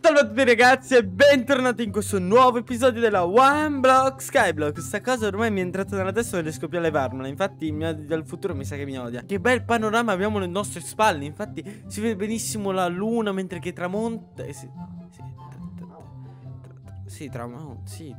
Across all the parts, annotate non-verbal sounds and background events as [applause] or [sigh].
Salve a tutti ragazzi e bentornati in questo nuovo episodio della One Block Skyblock Questa cosa ormai mi è entrata nella testa e non riesco più a levarmela Infatti mio, dal futuro mi sa che mi odia Che bel panorama abbiamo alle nostre spalle Infatti si vede benissimo la luna mentre che tramonta eh, Sì, sì, sì, tramonta, sì,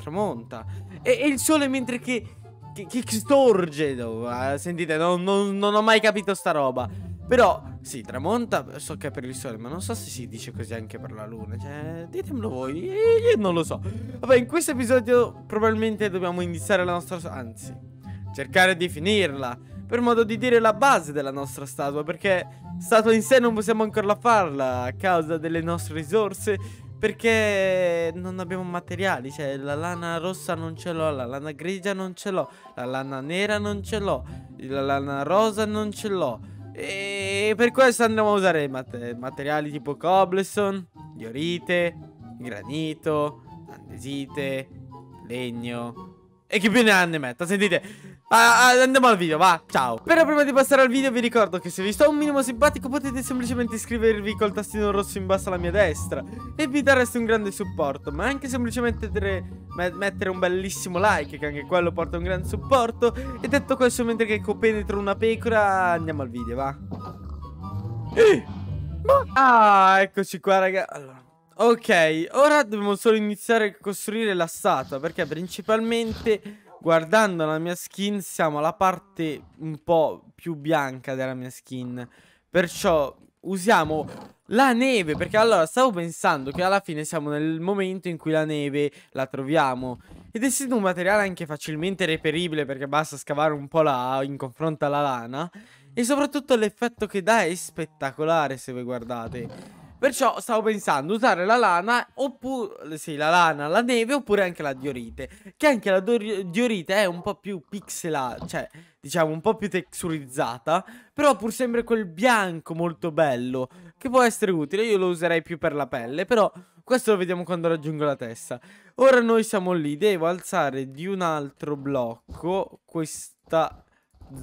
tramonta e, e il sole mentre che, che, che storge Sentite, non, non, non ho mai capito sta roba Però sì, tramonta so che è per il sole, ma non so se si dice così anche per la luna. Cioè, ditemelo voi, io, non lo so. Vabbè, in questo episodio probabilmente dobbiamo iniziare la nostra... Anzi, cercare di finirla. Per modo di dire la base della nostra statua, perché statua in sé non possiamo ancora farla a causa delle nostre risorse. Perché non abbiamo materiali, cioè la lana rossa non ce l'ho, la lana grigia non ce l'ho, la lana nera non ce l'ho, la lana rosa non ce l'ho. E per questo andremo a usare mat materiali tipo cobblestone, diorite, granito, andesite, legno e chi più ne ha ne metta. Sentite, Ah, ah, andiamo al video, va, ciao Però prima di passare al video vi ricordo che se vi sto un minimo simpatico Potete semplicemente iscrivervi col tastino rosso in basso alla mia destra E vi dareste un grande supporto Ma anche semplicemente mettere un bellissimo like Che anche quello porta un grande supporto E detto questo, mentre che copenetro una pecora Andiamo al video, va eh! Ma... Ah, eccoci qua, raga Allora Ok, ora dobbiamo solo iniziare a costruire la statua Perché principalmente guardando la mia skin siamo alla parte un po' più bianca della mia skin. Perciò usiamo la neve, perché allora stavo pensando che alla fine siamo nel momento in cui la neve la troviamo. Ed essendo un materiale anche facilmente reperibile, perché basta scavare un po' là in confronto alla lana, e soprattutto l'effetto che dà è spettacolare se voi guardate. Perciò stavo pensando usare la lana oppure sì, la lana, la neve oppure anche la diorite, che anche la diorite è un po' più pixelata, cioè diciamo un po' più texturizzata, però pur sempre quel bianco molto bello che può essere utile, io lo userei più per la pelle, però questo lo vediamo quando raggiungo la testa. Ora noi siamo lì, devo alzare di un altro blocco questa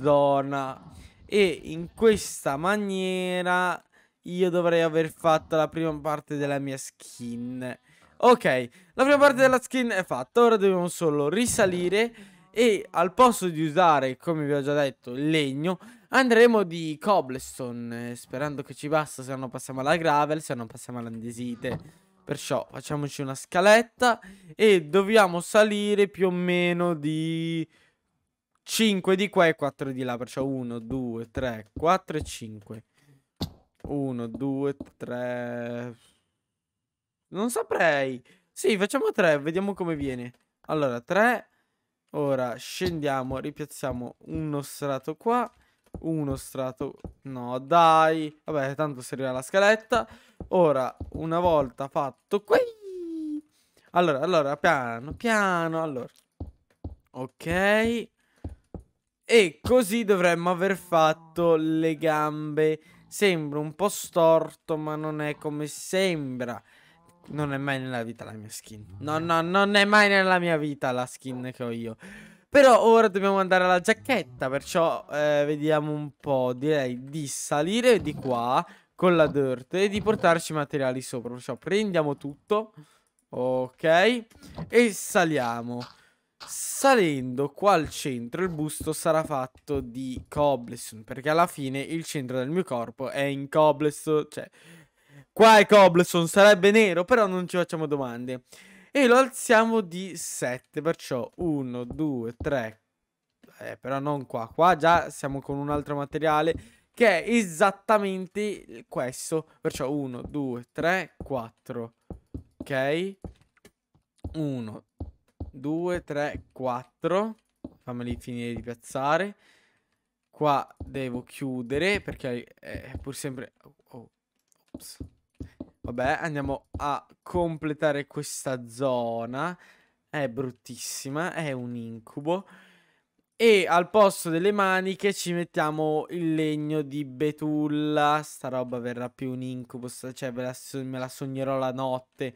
zona e in questa maniera io dovrei aver fatto la prima parte della mia skin. Ok, la prima parte della skin è fatta, ora dobbiamo solo risalire e al posto di usare, come vi ho già detto, il legno, andremo di cobblestone, eh, sperando che ci basta, se no passiamo alla gravel, se no passiamo all'andesite. Perciò facciamoci una scaletta e dobbiamo salire più o meno di 5 di qua e 4 di là, perciò 1, 2, 3, 4 e 5. 1, 2, 3... Non saprei. Sì, facciamo 3, vediamo come viene. Allora, 3. Ora scendiamo, ripiazziamo uno strato qua. Uno strato... No, dai. Vabbè, tanto servirà la scaletta. Ora, una volta fatto qui... Allora, allora, piano, piano, allora. Ok. E così dovremmo aver fatto le gambe Sembra un po' storto, ma non è come sembra. Non è mai nella vita la mia skin. No, no, non è mai nella mia vita la skin che ho io. Però ora dobbiamo andare alla giacchetta, perciò eh, vediamo un po'. Direi di salire di qua con la dirt e di portarci materiali sopra. Perciò prendiamo tutto. Ok. E saliamo. Salendo qua al centro il busto sarà fatto di cobblestone perché alla fine il centro del mio corpo è in cobblestone, cioè qua è cobblestone, sarebbe nero, però non ci facciamo domande. E lo alziamo di 7, perciò 1, 2, 3, eh, però non qua, qua già siamo con un altro materiale che è esattamente questo, perciò 1, 2, 3, 4, ok? 1, 2, 3, 4. Fammeli finire di piazzare. Qua devo chiudere perché è pur sempre... Oh. Vabbè, andiamo a completare questa zona. È bruttissima, è un incubo. E al posto delle maniche ci mettiamo il legno di betulla. Sta roba verrà più un incubo, cioè me la, me la sognerò la notte.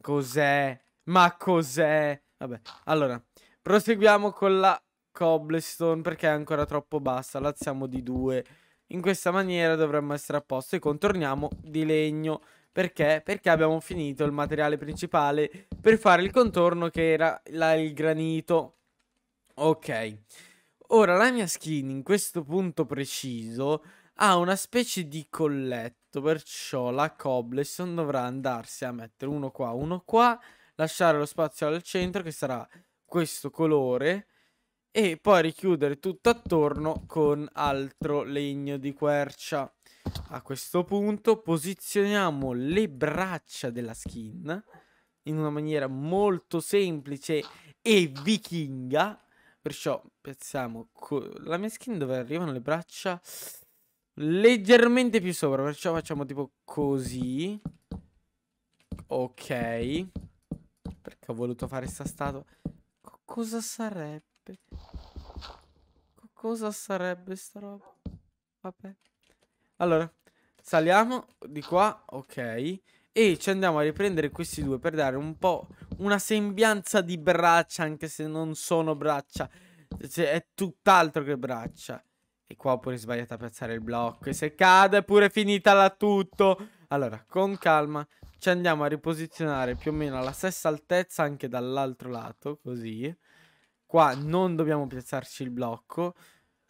Cos'è? Ma cos'è? Vabbè, allora, proseguiamo con la cobblestone perché è ancora troppo bassa, la alziamo di 2. In questa maniera dovremmo essere a posto e contorniamo di legno. Perché? Perché abbiamo finito il materiale principale per fare il contorno che era la, il granito. Ok. Ora, la mia skin in questo punto preciso ha una specie di colletto, perciò la cobblestone dovrà andarsi a mettere uno qua, uno qua lasciare lo spazio al centro che sarà questo colore e poi richiudere tutto attorno con altro legno di quercia. A questo punto posizioniamo le braccia della skin in una maniera molto semplice e vichinga. Perciò pensiamo, la mia skin dove arrivano le braccia leggermente più sopra, perciò facciamo tipo così. Ok. Perché ho voluto fare sta statua? Co cosa sarebbe? Co cosa sarebbe sta roba? Vabbè. Allora, saliamo di qua, ok. E ci andiamo a riprendere questi due per dare un po' una sembianza di braccia, anche se non sono braccia. Cioè, è tutt'altro che braccia. E qua ho pure sbagliato a piazzare il blocco. E se cade è pure finita la tutto. Allora, con calma ci andiamo a riposizionare più o meno alla stessa altezza anche dall'altro lato, così. Qua non dobbiamo piazzarci il blocco.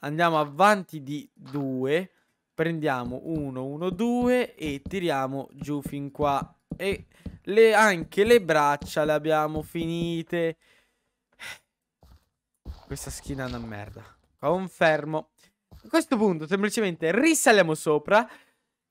Andiamo avanti di 2, prendiamo 1, 1, 2 e tiriamo giù fin qua. E le, anche le braccia le abbiamo finite. Questa schiena è una merda. Confermo. A questo punto semplicemente risaliamo sopra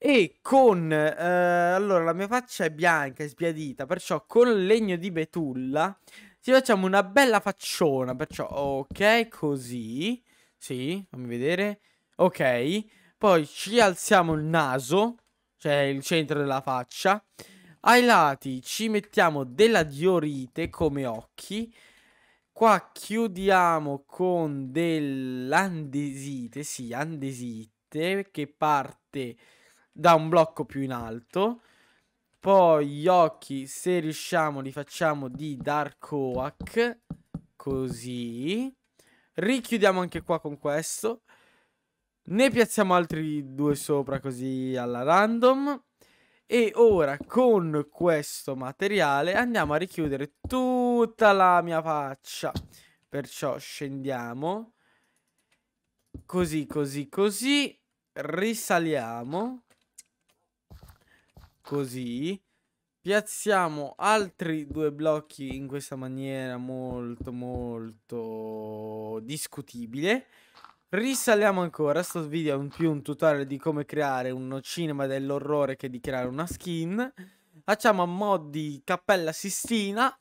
e con... eh, allora, la mia faccia è bianca, e sbiadita, perciò con legno di betulla ci facciamo una bella facciona, perciò... Ok, così. Sì, fammi vedere. Ok, poi ci alziamo il naso, cioè il centro della faccia. Ai lati ci mettiamo della diorite come occhi. Qua chiudiamo con dell'andesite, sì, andesite, che parte da un blocco più in alto. Poi gli occhi, se riusciamo, li facciamo di Dark Oak. Così. Richiudiamo anche qua con questo. Ne piazziamo altri due sopra così alla random. E ora con questo materiale andiamo a richiudere tutta la mia faccia. Perciò scendiamo. Così, così, così. Risaliamo così. Piazziamo altri due blocchi in questa maniera molto molto discutibile. Risaliamo ancora, sto video è un più un tutorial di come creare uno cinema dell'orrore che di creare una skin. Facciamo a mod di Cappella Sistina.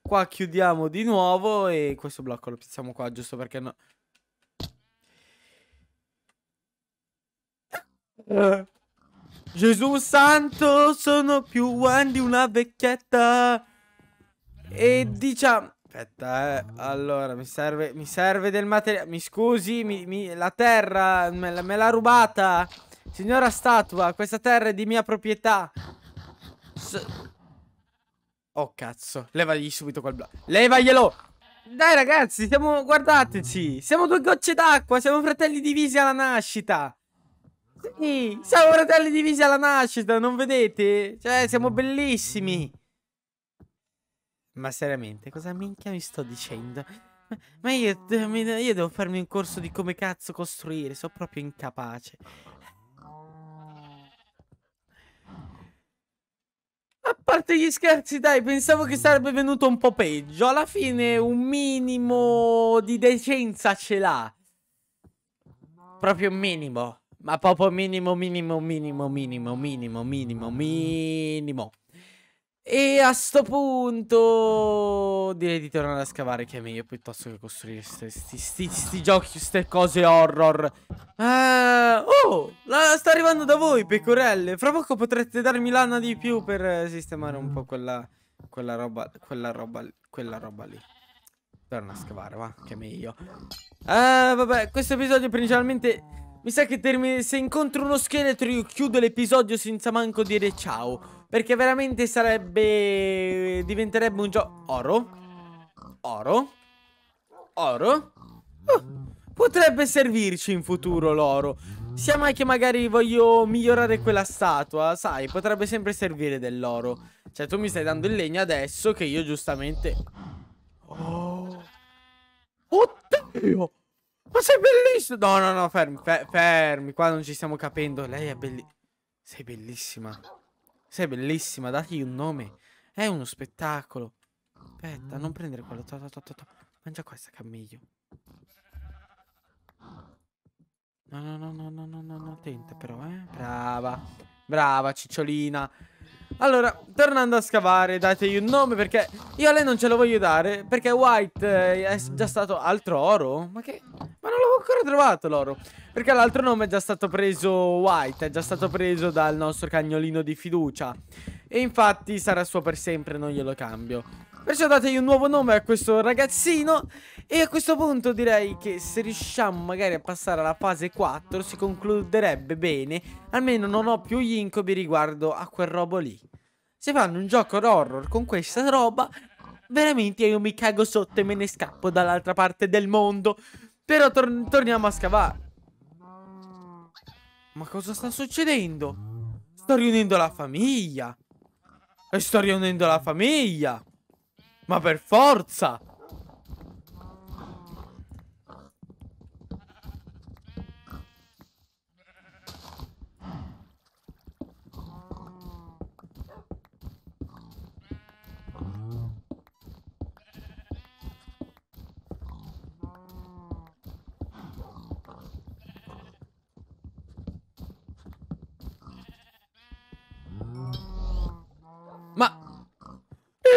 Qua chiudiamo di nuovo e questo blocco lo piazziamo qua giusto perché no... [laughs] Gesù santo, sono più one di una vecchietta. E diciamo... Aspetta, eh. Allora, mi serve, mi serve del materiale. Mi scusi, mi, mi, la terra me, me l'ha rubata. Signora statua, questa terra è di mia proprietà. S oh, cazzo. Levagli subito quel bla. Levaglielo! Dai, ragazzi, siamo... guardateci. Siamo due gocce d'acqua, siamo fratelli divisi alla nascita. Sì, siamo fratelli divisi alla nascita, non vedete? Cioè, siamo bellissimi. Ma seriamente, cosa minchia mi sto dicendo? Ma io, io devo farmi un corso di come cazzo costruire, sono proprio incapace. A parte gli scherzi, dai, pensavo che sarebbe venuto un po' peggio. Alla fine un minimo di decenza ce l'ha. Proprio un minimo. Ma proprio minimo, minimo, minimo, minimo, minimo, minimo, minimo. E a sto punto direi di tornare a scavare che è meglio piuttosto che costruire questi giochi, queste cose horror. Eh, oh, la, sta arrivando da voi, pecorelle. Fra poco potrete darmi l'anna di più per sistemare un po' quella, quella roba, quella roba, quella roba lì. Torna a scavare, va, che è meglio. Eh, vabbè, questo episodio principalmente mi sa che se incontro uno scheletro io chiudo l'episodio senza manco dire ciao. Perché veramente sarebbe... diventerebbe un gioco... Oro? Oro? Oro? Oh, potrebbe servirci in futuro l'oro. Sia mai che magari voglio migliorare quella statua, sai, potrebbe sempre servire dell'oro. Cioè tu mi stai dando il legno adesso che io giustamente... Oh... Oddio! Ma sei bellissimo! No, no, no, fermi, fer fermi, qua non ci stiamo capendo. Lei è bellissima. Sei bellissima. Sei bellissima, dategli un nome. È uno spettacolo. Aspetta, non prendere quello. To, to, to, to. Mangia questa, cammello. No, no, no, no, no, no, no, attenta però, eh. Brava. Brava, cicciolina. Allora, tornando a scavare, dategli un nome perché io a lei non ce lo voglio dare perché White eh, è già stato altro oro. Ma che... Ma non l'avevo ancora trovato l'oro. Perché l'altro nome è già stato preso White, è già stato preso dal nostro cagnolino di fiducia. E infatti sarà suo per sempre, non glielo cambio. Perciò dategli un nuovo nome a questo ragazzino E a questo punto direi che se riusciamo magari a passare alla fase 4 Si concluderebbe bene Almeno non ho più gli incubi riguardo a quel robo lì Se fanno un gioco horror con questa roba Veramente io mi cago sotto e me ne scappo dall'altra parte del mondo Però tor torniamo a scavare ma cosa sta succedendo? Sto riunendo la famiglia. E sto riunendo la famiglia. Ma per forza!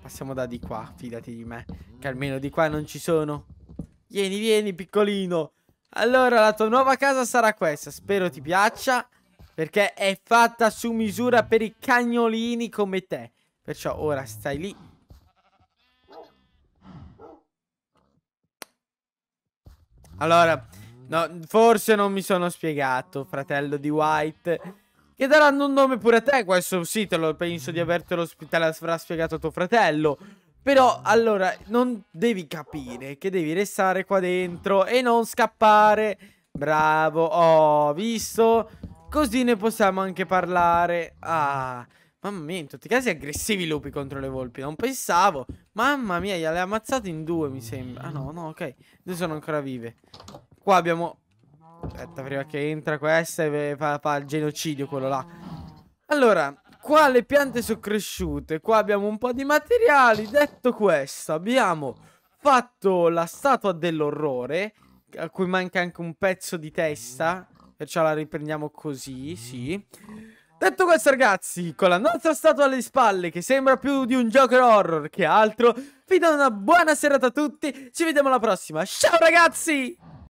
Passiamo da di qua, fidati di me. Che almeno di qua non ci sono. Vieni, vieni, piccolino. Allora, la tua nuova casa sarà questa. Spero ti piaccia. Perché è fatta su misura per i cagnolini come te. Perciò ora stai lì. Allora, no, forse non mi sono spiegato, fratello di White. Che daranno un nome pure a te, questo sì, te lo penso di avertelo te l'avrà spiegato tuo fratello. Però, allora, non devi capire che devi restare qua dentro e non scappare. Bravo, ho oh, visto? Così ne possiamo anche parlare. Ah, mamma mia, in tutti i casi aggressivi i lupi contro le volpi, non pensavo. Mamma mia, gliel'hai ammazzato in due, mi sembra. Ah no, no, ok, due sono ancora vive. Qua abbiamo Aspetta, prima che entra questa e fa, fa il genocidio quello là. Allora, qua le piante sono cresciute. Qua abbiamo un po' di materiali. Detto questo, abbiamo fatto la statua dell'orrore. A cui manca anche un pezzo di testa. Perciò la riprendiamo così, sì. Detto questo ragazzi, con la nostra statua alle spalle che sembra più di un gioco horror che altro, vi do una buona serata a tutti, ci vediamo alla prossima, ciao ragazzi!